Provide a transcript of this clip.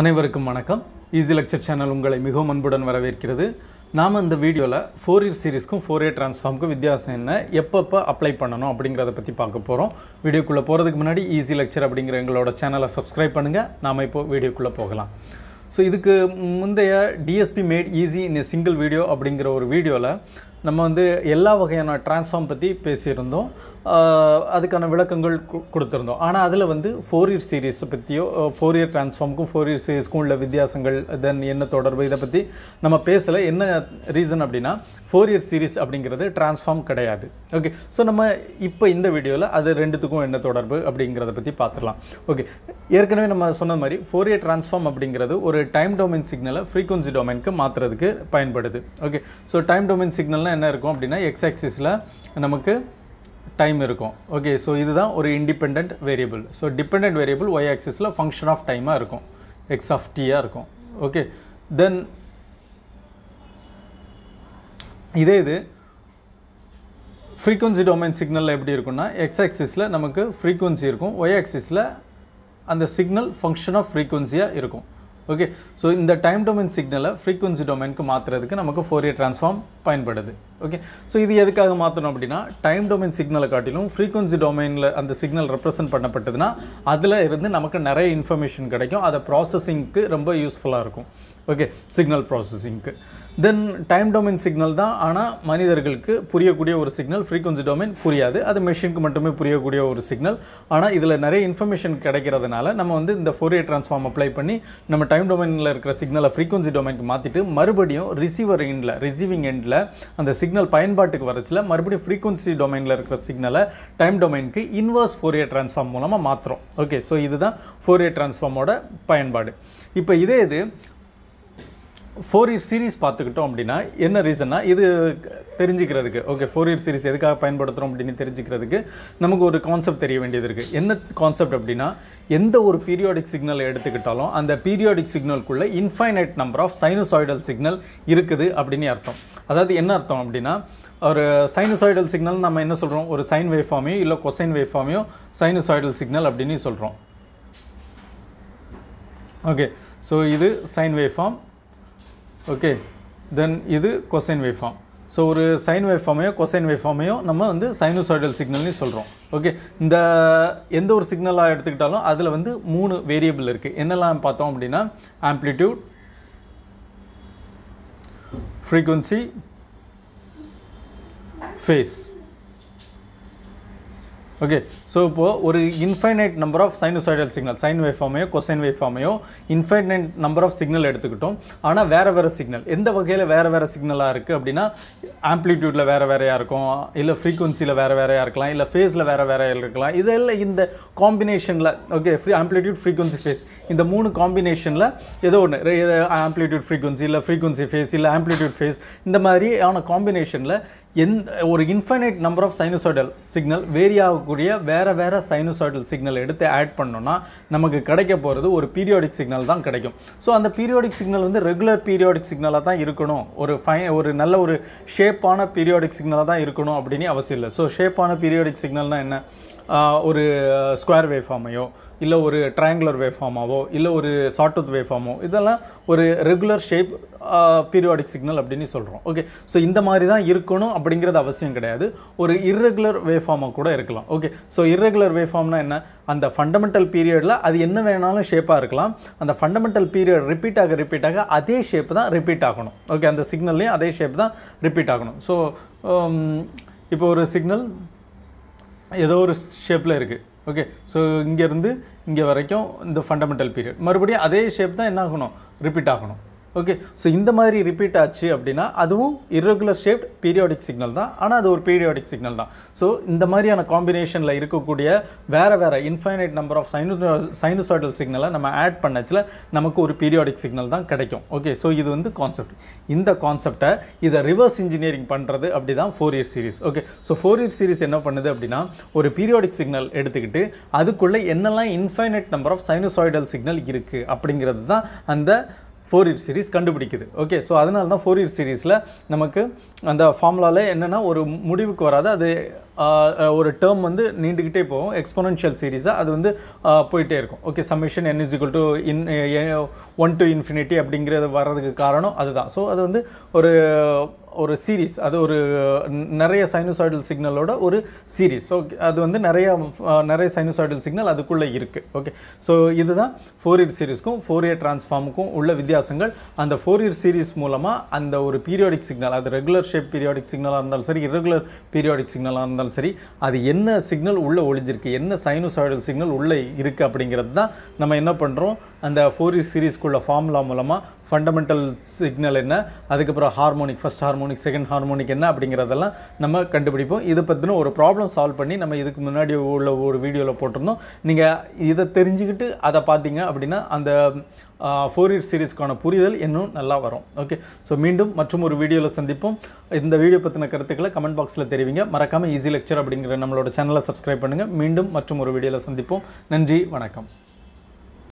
அனைவருக்கும் வணக்கம் easy lecture channel உங்களை மிகவும் அன்புடன் வரவேற்கிறது நாம் இந்த வீடியோவில் ஃபோர் இயர் சீரீஸ்க்கும் ஃபோர் இயர் ட்ரான்ஸ்ஃபார்முக்கும் வித்தியாசம் என்ன எப்பப்போ அப்ளை பண்ணணும் அப்படிங்கிறத பற்றி பார்க்க போகிறோம் வீடியோக்குள்ளே போகிறதுக்கு முன்னாடி ஈஸி லெக்சர் அப்படிங்கிற எங்களோட சேனலை சப்ஸ்கிரைப் பண்ணுங்கள் நாம் இப்போது வீடியோக்குள்ளே போகலாம் ஸோ இதுக்கு முந்தைய DSP made easy in a single video அப்படிங்கிற ஒரு வீடியோவில் நம்ம வந்து எல்லா வகையான டிரான்ஸ்ஃபார்ம் பற்றி பேசியிருந்தோம் அதுக்கான விளக்கங்கள் கொடுத்துருந்தோம் ஆனால் அதில் வந்து ஃபோர் இயர் சீரீஸை பற்றியோ ஃபோர் இயர் டிரான்ஸ்ஃபார்முக்கும் ஃபோர் இயர் சீரீஸ்க்கும் உள்ள வித்தியாசங்கள் தென் என்ன தொடர்பு இதை பற்றி நம்ம பேசலை என்ன ரீசன் அப்படின்னா ஃபோர் இயர் சீரீஸ் அப்படிங்கிறது டிரான்ஸ்ஃபார்ம் கிடையாது ஓகே ஸோ நம்ம இப்போ இந்த வீடியோவில் அது ரெண்டுத்துக்கும் என்ன தொடர்பு அப்படிங்கிறத பற்றி பார்த்துடலாம் ஓகே ஏற்கனவே நம்ம சொன்ன மாதிரி ஃபோர் இயர் டிரான்ஸ்ஃபார்ம் அப்படிங்கிறது ஒரு டைம் டொமைன் சிக்னலை ஃப்ரீக்குவன்சி டொமைனுக்கு மாற்றுறதுக்கு பயன்படுது ஓகே ஸோ டைம் டொமைன் சிக்னல்னால் என்ன இருக்கும் அப்படின்னா எக்ஸ் ஆக்சிஸில் நமக்கு டைம் இருக்கும் ஓகே ஸோ இதுதான் ஒரு independent variable so dependent variable Y ஆக்சிஸில் ஃபங்க்ஷன் ஆஃப் டைமாக இருக்கும் எக்ஸ் ஆஃப் டீயாக இருக்கும் ஓகே தென் இதே இது ஃப்ரீக்குவன்சி டொமைன் சிக்னலில் எப்படி இருக்குன்னா எக்ஸ் ஆக்சிஸில் நமக்கு ஃப்ரீக்குவன்சி இருக்கும் ஒய் ஆக்சிஸில் அந்த சிக்னல் ஃபங்க்ஷன் ஆஃப் ஃப்ரீக்குவன்சியாக இருக்கும் ஓகே ஸோ இந்த டைம் டொமைன் சிக்னலை ஃப்ரீக்குவன்சி டொமைனுக்கு மாற்றுறதுக்கு நமக்கு ஃபோர் இயர் ட்ரான்ஸ்ஃபார்ம் பயன்படுது ஓகே ஸோ இது எதுக்காக மாற்றணும் அப்படின்னா டைம் டொமைன் சிக்னலை காட்டிலும் ஃப்ரீக்வன்சி டொமைனில் அந்த சிக்னல் ரெப்ரசன்ட் பண்ணப்பட்டதுன்னா அதில் இருந்து நமக்கு நிறைய இன்ஃபர்மேஷன் கிடைக்கும் அதை ப்ராசஸிங்க்கு ரொம்ப யூஸ்ஃபுல்லாக இருக்கும் ஓகே சிக்னல் ப்ராசஸிங்க்கு தென் டைம் டொமைன் சிக்னல் தான் ஆனால் மனிதர்களுக்கு புரியக்கூடிய ஒரு சிக்னல் ஃப்ரீக்வன்சி டொமைன் புரியாது அது மெஷினுக்கு மட்டுமே புரியக்கூடிய ஒரு சிக்னல் ஆனால் இதில் நிறைய இன்ஃபர்மேஷன் கிடைக்கிறதுனால நம்ம வந்து இந்த ஃபோரியர் ட்ரான்ஸ்ஃபார்ம் அப்ளை பண்ணி நம்ம டைம் டொமைனில் இருக்கிற சிக்னலை ஃப்ரீக்வன்சி டொமைனுக்கு மாற்றிட்டு மறுபடியும் ரிசீவர் எண்டில் ரிசீவிங் எண்டில் அந்த சிக்னல் பயன்பாட்டுக்கு வரச்சில் மறுபடியும் ஃப்ரீக்குவன்சி டொமைனில் இருக்கிற சிக்னலை டைம் டொமைனுக்கு இன்வர்ஸ் ஃபோரியர் டிரான்ஸ்ஃபார்ம் மூலமாக மாற்றுறோம் ஓகே ஸோ இதுதான் ஃபோரியர் டிரான்ஸ்ஃபார்மோட பயன்பாடு இப்போ இதே இது ஃபோர் இயர் சீரீஸ் பார்த்துக்கிட்டோம் அப்படின்னா என்ன ரீசன்னா இது தெரிஞ்சுக்கிறதுக்கு ஓகே ஃபோர் இயர் சீரீஸ் எதுக்காக பயன்படுத்துகிறோம் அப்படின்னு தெரிஞ்சுக்கிறதுக்கு நமக்கு ஒரு கான்செப்ட் தெரிய வேண்டியது இருக்குது என்ன கான்செப்ட் அப்படின்னா எந்த ஒரு பீரியாடிக் சிக்னலை எடுத்துக்கிட்டாலும் அந்த பீரியாடிக் சிக்னலுக்குள்ளே infinite number of sinusoidal signal இருக்குது அப்படின்னு அர்த்தம் அதாவது என்ன அர்த்தம் அப்படின்னா ஒரு சைனோசாய்டல் சிக்னல் நம்ம என்ன சொல்கிறோம் ஒரு சைன் வேவ் இல்லை கொசைன் வேவ் சைனோசாய்டல் சிக்னல் அப்படின்னு சொல்கிறோம் ஓகே ஸோ இது sine wave form okay then இது கொசைன் வேவ் ஸோ ஒரு சைன் வேவ் கொசைன் வேவ் நம்ம வந்து சைனோசாய்டல் சிக்னல்னு சொல்கிறோம் ஓகே இந்த எந்த ஒரு சிக்னலாக எடுத்துக்கிட்டாலும் அதில் வந்து மூணு வேரியபிள் இருக்குது என்னெல்லாம் பார்த்தோம் அப்படின்னா amplitude frequency phase okay so இப்போது ஒரு infinite number of sinusoidal signal sine wave ஃபார்மையோ கொசைன் வேவ் ஃபார்மையோ இன்ஃபைனைட் நம்பர் ஆஃப் சிக்னல் எடுத்துக்கிட்டோம் ஆனால் வேறு வேறு சிக்னல் எந்த வகையில் வேறு வேறு சிக்னலாக இருக்குது அப்படின்னா ஆம்ப்ளிடியூட்டில் வேறு வேறையாக இருக்கும் இல்லை ஃப்ரீக்குவன்சியில் வேறு வேறையாக இருக்கலாம் இல்லை ஃபேஸில் வேறு வேறையாக இருக்கலாம் இதெல்லாம் இந்த காம்பினேஷனில் okay free amplitude frequency phase இந்த மூணு காம்பினேஷனில் ஏதோ ஒன்று ஆம்ப்ளிடியூட் ஃப்ரீக்குவன்சி இல்லை ஃப்ரீக்குவன்சி ஃபேஸ் இல்லை ஆம்ப்ளிடியூட் ஃபேஸ் இந்த மாதிரியான காம்பினேஷனில் எந்த ஒரு infinite number of sinusoidal signal vary இருக்கக்கூடிய வேறு வேறு சைனோசாய்டல் சிக்னல் எடுத்து ஆட் பண்ணோன்னா நமக்கு கிடைக்க போகிறது ஒரு பீரியாடிக் சிக்னல் தான் கிடைக்கும் ஸோ அந்த பீரியாடிக் சிக்னல் வந்து ரெகுலர் பீரியாடிக் சிக்னலாக தான் இருக்கணும் ஒரு ஃபை ஒரு நல்ல ஒரு ஷேப்பான பீரியாடிக் சிக்னலாக தான் இருக்கணும் அப்படின்னு அவசியம் இல்லை ஸோ ஷேப்பான பீரியாடிக் சிக்னல்னால் என்ன ஒரு ஸ்கொயர் வேஃபார்மையோ இல்லை ஒரு ட்ரையாங்குலர் வேஃபார்மாவோ இல்லை ஒரு சாட்டூத் வேஃபார்மோ இதெல்லாம் ஒரு ரெகுலர் ஷேப் பீரியாடிக் சிக்னல் அப்படின்னு சொல்கிறோம் ஓகே ஸோ இந்த மாதிரி தான் இருக்கணும் அப்படிங்கிறது அவசியம் கிடையாது ஒரு இர்ரெகுலர் வேஃபார்மாக கூட இருக்கலாம் ஓகே ஸோ இர்ரெகுலர் வேஃபார்ம்னா என்ன அந்த ஃபண்டமெண்டல் பீரியடில் அது என்ன வேணாலும் ஷேப்பாக இருக்கலாம் அந்த ஃபண்டமெண்டல் பீரியட் ரிப்பீட் ஆக ரிப்பீட் ஆக அதே ஷேப் தான் ரிப்பீட் ஆகணும் ஓகே அந்த சிக்னல்லையும் அதே ஷேப் தான் ரிப்பீட் ஆகணும் ஸோ um, இப்போ ஒரு சிக்னல் ஏதோ ஒரு ஷேப்பில் இருக்குது ஓகே ஸோ இங்கேருந்து இங்கே வரைக்கும் இந்த ஃபண்டமெண்டல் பீரியட் மறுபடியும் அதே ஷேப் தான் என்ன ஆகணும் ரிப்பீட் ஆகணும் ஓகே ஸோ இந்த மாதிரி ரிப்பீட் ஆச்சு அப்படின்னா அதுவும் இர்ரெகுலர் ஷேப்ட் பீரியாடிக் சிக்னல் தான் ஆனால் அது ஒரு பீரியாடிக் சிக்னல் தான் ஸோ இந்த மாதிரியான காம்பினேஷனில் இருக்கக்கூடிய வேறு வேறு இன்ஃபைனைட் நம்பர் ஆஃப் சைனோ சைனுசாய்டல் சிக்னலை நம்ம ஆட் பண்ணச்சில் நமக்கு ஒரு பீரியாடிக் சிக்னல் தான் கிடைக்கும் ஓகே ஸோ இது வந்து கான்செப்ட் இந்த கான்செப்டை இதை ரிவர்ஸ் இன்ஜினியரிங் பண்ணுறது அப்படி தான் Fourier series okay so Fourier series என்ன பண்ணுது அப்படின்னா ஒரு பீரியாடிக் சிக்னல் எடுத்துக்கிட்டு அதுக்குள்ளே என்னெல்லாம் infinite number of sinusoidal signal இருக்குது அப்படிங்கிறது தான் அந்த ஃபோர் இயர் சீரீஸ் கண்டுபிடிக்குது ஓகே ஸோ அதனால தான் ஃபோர் இயர் சீரீஸில் நமக்கு அந்த ஃபார்முலாவில் என்னென்னா ஒரு முடிவுக்கு வராது அது ஒரு டேர்ம் வந்து நீண்டுக்கிட்டே போகும் எக்ஸ்போனன்ஷியல் சீரீஸாக அது வந்து போயிட்டே இருக்கும் okay summation n is equal to in one to infinity அப்படிங்கிறது வர்றதுக்கு காரணம் அதுதான் ஸோ அது வந்து ஒரு ஒரு சீரீஸ் அது ஒரு நிறைய சைனோசாய்டல் சிக்னலோட ஒரு சீரீஸ் ஓகே அது வந்து நிறைய நிறைய சைனோசாய்டல் சிக்னல் அதுக்குள்ளே இருக்குது ஓகே ஸோ இதுதான் ஃபோர் இயர் சீரீஸ்க்கும் ஃபோர் இயர் டிரான்ஸ்ஃபார்முக்கும் உள்ள வித்தியாசங்கள் அந்த ஃபோர் இயர் சீரீஸ் மூலமாக அந்த ஒரு பீரியாடிக் சிக்னல் அது ரெகுலர் ஷேப் பீரியாடிக் சிக்னலாக இருந்தாலும் சரி இரெகுலர் பீரியாடிக் சிக்னலாக இருந்தாலும் சரி அது என்ன சிக்னல் உள்ளே ஒழிஞ்சிருக்கு என்ன சைனோசாய்டல் சிக்னல் உள்ளே இருக்குது அப்படிங்கிறது தான் நம்ம என்ன பண்ணுறோம் அந்த ஃபோர் இயர் சீரீஸ்க்குள்ள ஃபார்முலா மூலமாக ஃபண்டமெண்டல் சிக்னல் என்ன அதுக்கப்புறம் harmonic first harmonic harmonic second harmonic என்ன அப்படிங்கிறதெல்லாம் நம்ம கண்டுபிடிப்போம் இதை பற்றின ஒரு ப்ராப்ளம் சால்வ் பண்ணி நம்ம இதுக்கு முன்னாடி உள்ள ஒரு வீடியோவில் போட்டிருந்தோம் நீங்கள் இதை தெரிஞ்சுக்கிட்டு அதை பார்த்தீங்க அப்படின்னா அந்த ஃபோர் இயர் சீரீஸ்க்கான புரிதல் இன்னும் நல்லா வரும் ஓகே ஸோ மீண்டும் மற்றும் ஒரு வீடியோவில் சந்திப்போம் இந்த வீடியோ பற்றின கருத்துக்களை கமெண்ட் பாக்ஸில் தெரிவிங்க மறக்காமல் ஈஸி லெக்சர் அப்படிங்கிற நம்மளோட சேனலை சப்ஸ்கிரைப் பண்ணுங்கள் மீண்டும் மற்றும் ஒரு வீடியோவில் சந்திப்போம் நன்றி வணக்கம்